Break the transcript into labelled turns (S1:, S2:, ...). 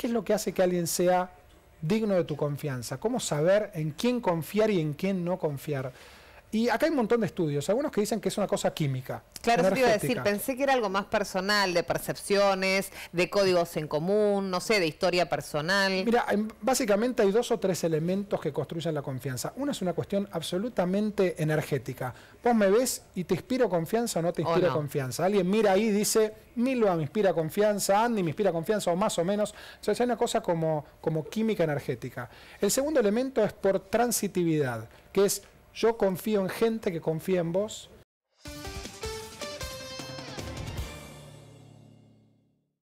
S1: ¿Qué es lo que hace que alguien sea digno de tu confianza? ¿Cómo saber en quién confiar y en quién no confiar? Y acá hay un montón de estudios, algunos que dicen que es una cosa química. Claro, eso te iba a decir, pensé
S2: que era algo más personal, de percepciones, de códigos en común, no sé, de historia personal. Mira,
S1: básicamente hay dos o tres elementos que construyen la confianza. Una es una cuestión absolutamente energética. Vos me ves y te inspiro confianza o no te inspiro confianza. Alguien mira ahí y dice, Milva me inspira confianza, Andy me inspira confianza, o más o menos. O sea, hay una cosa como, como química energética. El segundo elemento es por transitividad, que es yo confío en gente que confía en vos